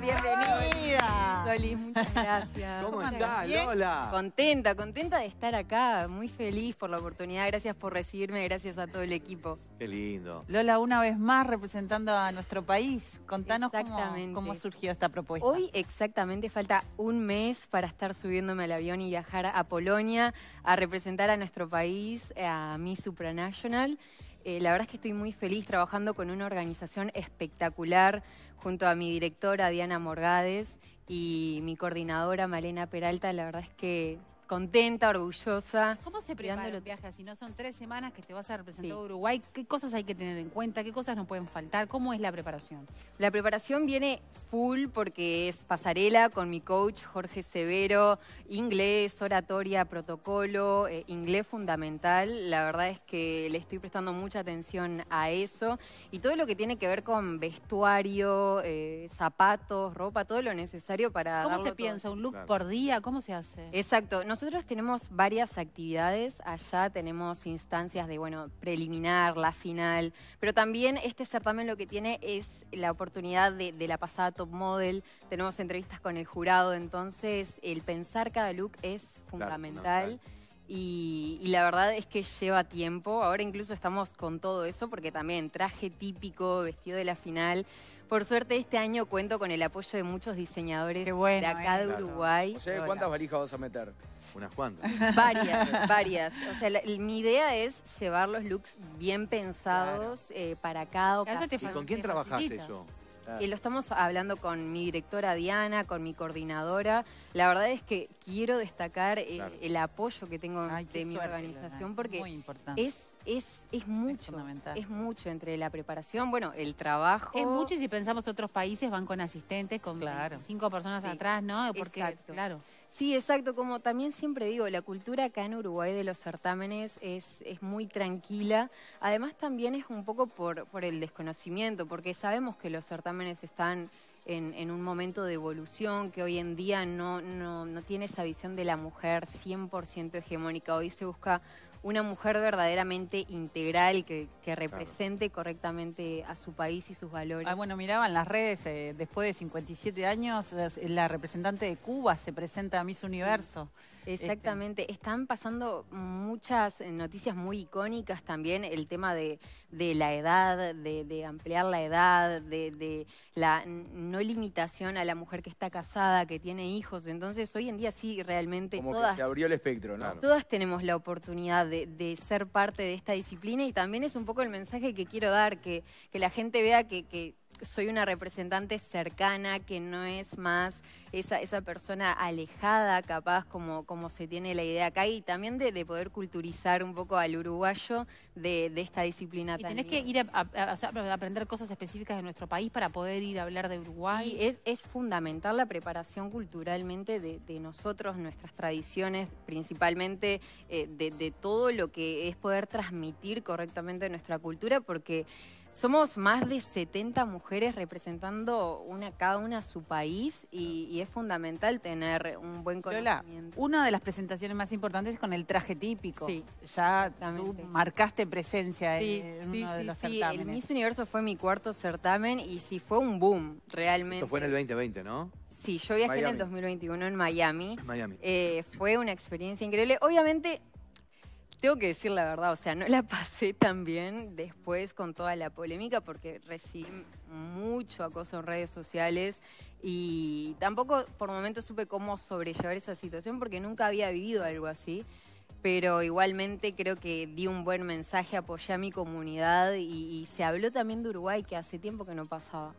bienvenida. Soli, muchas gracias. ¿Cómo, estás, Lola? Contenta, contenta de estar acá, muy feliz por la oportunidad. Gracias por recibirme, gracias a todo el equipo. Qué lindo. Lola, una vez más representando a nuestro país. Contanos cómo, cómo surgió esta propuesta. Hoy exactamente falta un mes para estar subiéndome al avión y viajar a Polonia a representar a nuestro país, a mi Supranational. Eh, la verdad es que estoy muy feliz trabajando con una organización espectacular junto a mi directora Diana Morgades y mi coordinadora Malena Peralta. La verdad es que contenta, orgullosa. ¿Cómo se prepara los viajes Si no son tres semanas que te vas a representar Uruguay, ¿qué cosas hay que tener en cuenta? ¿Qué cosas nos pueden faltar? ¿Cómo es la preparación? La preparación viene full porque es pasarela con mi coach Jorge Severo, inglés, oratoria, protocolo, eh, inglés fundamental. La verdad es que le estoy prestando mucha atención a eso. Y todo lo que tiene que ver con vestuario, eh, zapatos, ropa, todo lo necesario para... ¿Cómo se piensa? ¿Un look por día? ¿Cómo se hace? Exacto. Nosotros tenemos varias actividades, allá tenemos instancias de, bueno, preliminar, la final, pero también este certamen lo que tiene es la oportunidad de, la pasada Top Model, tenemos entrevistas con el jurado, entonces el pensar cada look es fundamental. y, la verdad es que lleva tiempo. Ahora incluso estamos con todo eso, porque también traje típico, vestido de la final. Por suerte este año cuento con el apoyo de muchos diseñadores de acá de Uruguay. ¿cuántas valijas vas a meter? Unas cuantas. Varias, varias. O sea, mi idea es llevar los looks bien pensados eh, para cada ocasión. ¿Y con quién trabajas eso? Ah. lo estamos hablando con mi directora Diana, con mi coordinadora. La verdad es que quiero destacar el apoyo que tengo de mi organización porque es es, mucho, es, mucho entre la preparación, bueno, el trabajo. Es mucho y si pensamos otros países van con asistentes, con cinco personas atrás, ¿no? Porque, Claro. Sí, exacto, como también siempre digo, la cultura acá en Uruguay de los certámenes es, muy tranquila, además también es un poco por, el desconocimiento, porque sabemos que los certámenes están... En, un momento de evolución, que hoy en día no, no, no tiene esa visión de la mujer 100% hegemónica. Hoy se busca una mujer verdaderamente integral que, represente correctamente a su país y sus valores. Ah, bueno, miraba en las redes, eh, después de 57 años, la representante de Cuba se presenta a Miss Universo. Este, Exactamente, están pasando muchas eh, noticias muy icónicas también, el tema de, la edad, de, ampliar la edad, de, la no limitación a la mujer que está casada, que tiene hijos, entonces hoy en día sí realmente todas... se abrió el espectro, ¿no? Todas tenemos la oportunidad de, ser parte de esta disciplina y también es un poco el mensaje que quiero dar, que, que la gente vea que soy una representante cercana, que no es más esa, persona alejada, capaz, como, como se tiene la idea acá, y también de, poder culturizar un poco al uruguayo de, esta disciplina y Tenés que ir a, aprender cosas específicas de nuestro país para poder ir a hablar de Uruguay. es, es fundamental la preparación culturalmente de, nosotros, nuestras tradiciones, principalmente eh, de todo lo que es poder transmitir correctamente nuestra cultura, porque somos más de 70 mujeres representando una cada una su país y, es fundamental tener un buen conocimiento. una de las presentaciones más importantes es con el traje típico. Sí, ya tú marcaste presencia ahí en, uno de los certámenes. el Miss Universo fue mi cuarto certamen y sí fue un boom realmente. Esto fue en el 2020, ¿no? Sí, yo viajé en el 2021 en Miami. Miami. Eh, fue una experiencia increíble. Obviamente tengo que decir la verdad, o sea, no la pasé tan bien después con toda la polémica porque recibí mucho acoso en redes sociales y tampoco por momentos supe cómo sobrellevar esa situación porque nunca había vivido algo así pero igualmente creo que di un buen mensaje, apoyé a mi comunidad y, se habló también de Uruguay que hace tiempo que no pasaba.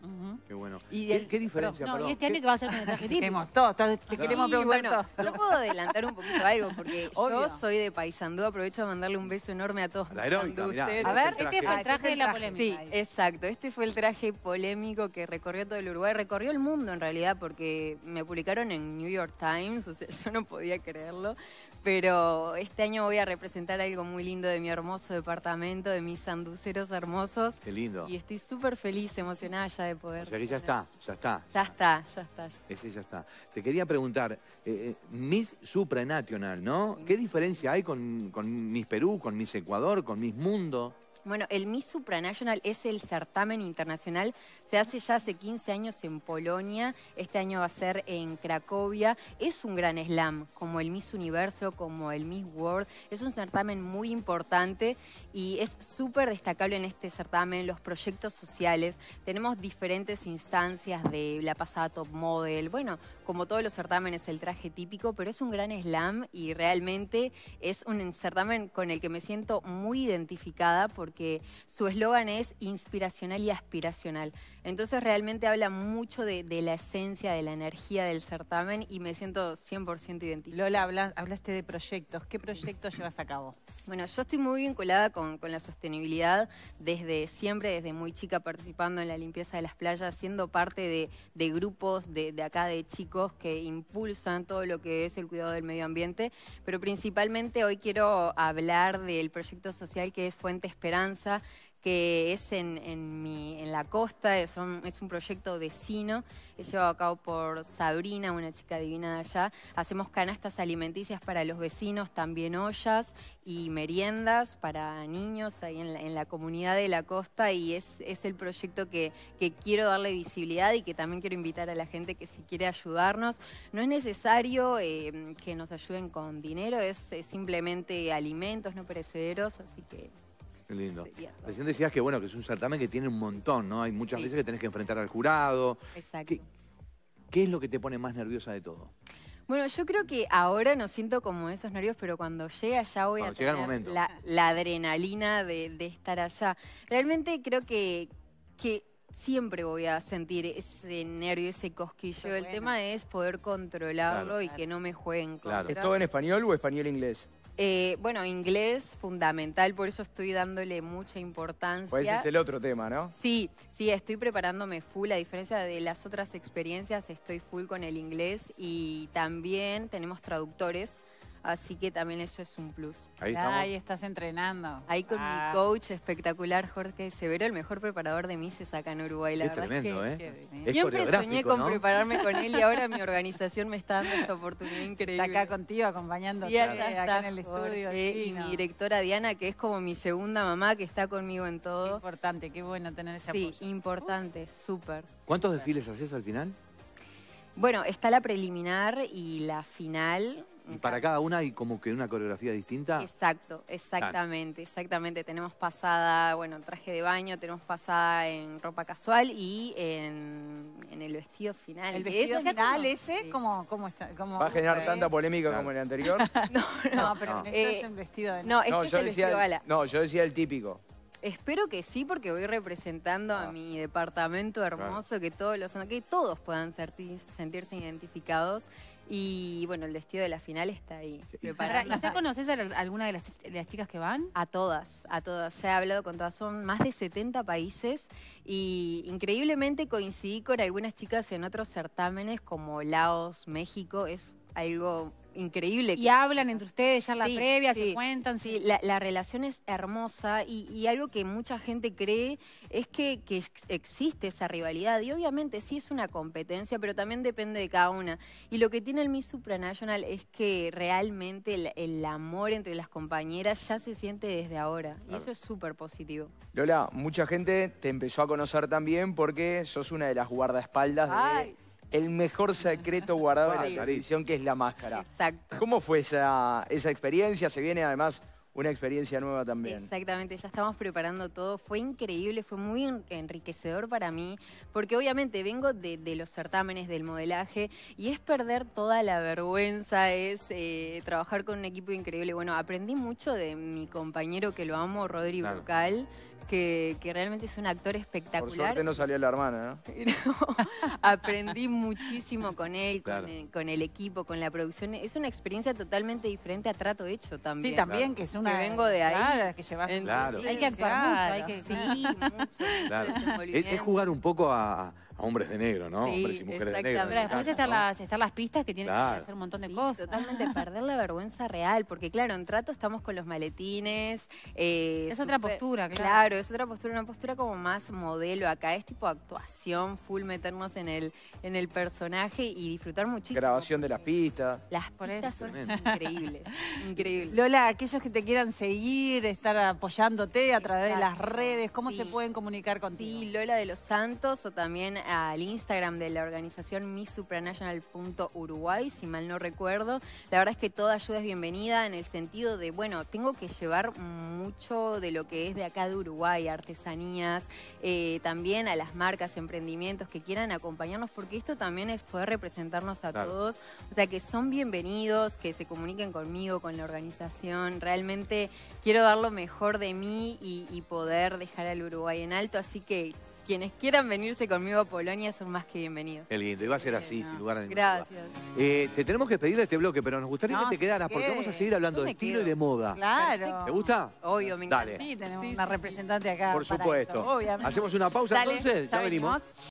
Qué bueno. ¿Y ¿Qué, diferencia? No, y este año que va a ser un traje típico. Todos, todos, te queremos preguntar Yo puedo adelantar un poquito algo porque yo soy de Paysandú, aprovecho a mandarle un beso enorme a todos. La heroica, a ver, este, este fue el traje de la polémica. Sí, exacto. Este fue el traje polémico que recorrió todo el Uruguay, recorrió el mundo en realidad porque me publicaron en New York Times, o sea, yo no podía creerlo pero este año voy a representar algo muy lindo de mi hermoso departamento, de mis sanduceros hermosos. Qué lindo. Y estoy súper feliz, emocionada ya de poder. O sea que ya está, ya está. Ya está, ya está. ya está. Te quería preguntar, eh, eh, Miss Supranational, ¿no? ¿Qué diferencia hay con, con Miss Perú, con Miss Ecuador, con Miss Mundo? Bueno, el Miss Supranational es el certamen internacional. Se hace ya hace 15 años en Polonia. Este año va a ser en Cracovia. Es un gran slam, como el Miss Universo, como el Miss World. Es un certamen muy importante y es súper destacable en este certamen los proyectos sociales. Tenemos diferentes instancias de la pasada Top Model. Bueno, como todos los certámenes, el traje típico, pero es un gran slam y realmente es un certamen con el que me siento muy identificada porque su eslogan es inspiracional y aspiracional. Entonces realmente habla mucho de, la esencia, de la energía del certamen y me siento 100% identificada. Lola, habla, hablaste de proyectos. ¿Qué proyectos llevas a cabo? Bueno, yo estoy muy vinculada con, la sostenibilidad desde siempre, desde muy chica participando en la limpieza de las playas, siendo parte de, grupos de acá de chicos que impulsan todo lo que es el cuidado del medio ambiente, pero principalmente hoy quiero hablar del proyecto social que es Fuente Esperanza, que es en, en, mi, en la costa, es un, es un proyecto vecino que llevado a cabo por Sabrina, una chica divina de allá. Hacemos canastas alimenticias para los vecinos, también ollas y meriendas para niños ahí en la, en la comunidad de la costa y es, es el proyecto que, quiero darle visibilidad y que también quiero invitar a la gente que si quiere ayudarnos. No es necesario eh, que nos ayuden con dinero, es simplemente alimentos no perecederos, así que lindo. Recién decías que bueno, que es un certamen que tiene un montón, ¿no? Hay muchas veces que tenés que enfrentar al jurado. Exacto. ¿Qué, es lo que te pone más nerviosa de todo? Bueno, yo creo que ahora no siento como esos nervios, pero cuando llega ya voy a tener La, adrenalina de, estar allá. Realmente creo que, que siempre voy a sentir ese nervio, ese cosquillo. El tema es poder controlarlo y que no me jueguen con... Claro. ¿Es todo en español o español-inglés? Eh, bueno, inglés fundamental, por eso estoy dándole mucha importancia. Pues ese es el otro tema, ¿no? Sí, sí, estoy preparándome full, a diferencia de las otras experiencias, estoy full con el inglés y también tenemos traductores Así que también eso es un plus. Ahí, estás entrenando. Ahí con mi ah. coach espectacular, Jorge Severo, el mejor preparador de mí se saca en Uruguay. La verdad es que, ¿eh? siempre soñé con prepararme con él y ahora mi organización me está dando esta oportunidad increíble. Está acá contigo acompañándote. Y allá está en el estudio. y mi directora Diana, que es como mi segunda mamá, que está conmigo en todo. importante, qué bueno tener ese apoyo. Sí, importante, súper. ¿Cuántos desfiles haces al final? Bueno, está la preliminar y la final y para cada una hay como que una coreografía distinta. Exacto, exactamente, exactamente. Tenemos pasada, bueno, traje de baño, tenemos pasada en ropa casual y en, en el vestido final. El vestido final ese, ¿cómo, está? ¿Va a generar tanta polémica como el anterior? no, no, pero no. es eh, el vestido de... No, yo decía, No, yo decía el típico. Espero que sí, porque voy representando a ah. mi departamento hermoso, que todos los que todos puedan sentirse identificados. Y bueno, el vestido de la final está ahí. Preparado. ¿Y ya conoces a alguna de las, de las, chicas que van? A todas, a todas. Ya he hablado con todas. Son más de 70 países y increíblemente coincidí con algunas chicas en otros certámenes como Laos, México. Es algo increíble. Y hablan entre ustedes ya la previas, previa, se cuentan. Sí, La, relación es hermosa y, algo que mucha gente cree es que, existe esa rivalidad y obviamente sí es una competencia, pero también depende de cada una. Y lo que tiene el Miss Supranational es que realmente el, amor entre las compañeras ya se siente desde ahora y eso es súper positivo. Lola, mucha gente te empezó a conocer también porque sos una de las guardaespaldas de el mejor secreto guardado en la televisión, que es la máscara. Exacto. ¿Cómo fue esa, esa experiencia? Se viene además una experiencia nueva también. Exactamente, ya estamos preparando todo. Fue increíble, fue muy enriquecedor para mí, porque obviamente vengo de, los certámenes del modelaje y es perder toda la vergüenza, es eh, trabajar con un equipo increíble. Bueno, aprendí mucho de mi compañero que lo amo, Rodrigo claro. Que, realmente es un actor espectacular. Por suerte no salió la hermana, ¿no? aprendí muchísimo con él, con, el, equipo, con la producción. Es una experiencia totalmente diferente a Trato Hecho también. Sí, también, que es un que vengo de ahí. que llevas... Claro. Hay que actuar mucho, hay que... Sí, mucho. es, jugar un poco a, hombres de negro, ¿no? hombres y mujeres de negro. Pero después están, las, pistas que tienen que hacer un montón de cosas. Totalmente perder la vergüenza real, porque claro, en trato estamos con los maletines. Eh, es otra postura, claro. Claro, es otra postura, una postura como más modelo. Acá es tipo actuación, full meternos en el, en el personaje y disfrutar muchísimo. Grabación de las pistas. Las pistas son increíbles, increíbles. Lola, aquellos que te quieran seguir, estar apoyándote a través de las redes, ¿cómo se pueden comunicar contigo? Sí, Lola de los Santos o también al Instagram de la organización misupranational.uruguay, si mal no recuerdo. La verdad es que toda ayuda es bienvenida en el sentido de, bueno, tengo que llevar mucho de lo que es de acá de Uruguay, artesanías, eh, también a las marcas, emprendimientos que quieran acompañarnos, porque esto también es poder representarnos a todos. O sea, que son bienvenidos, que se comuniquen conmigo, con la organización. Realmente quiero dar lo mejor de mí y, y poder dejar al Uruguay en alto, así que quienes quieran venirse conmigo a Polonia son más que bienvenidos. Qué lindo, iba a ser así, sin lugar a ningún Gracias. Eh, te tenemos que pedir este bloque, pero nos gustaría que te quedaras, porque vamos a seguir hablando de estilo y de moda. Claro. ¿Te gusta? Obvio, me Sí, tenemos una representante acá. Por supuesto. obviamente. Hacemos una pausa entonces, ya, venimos.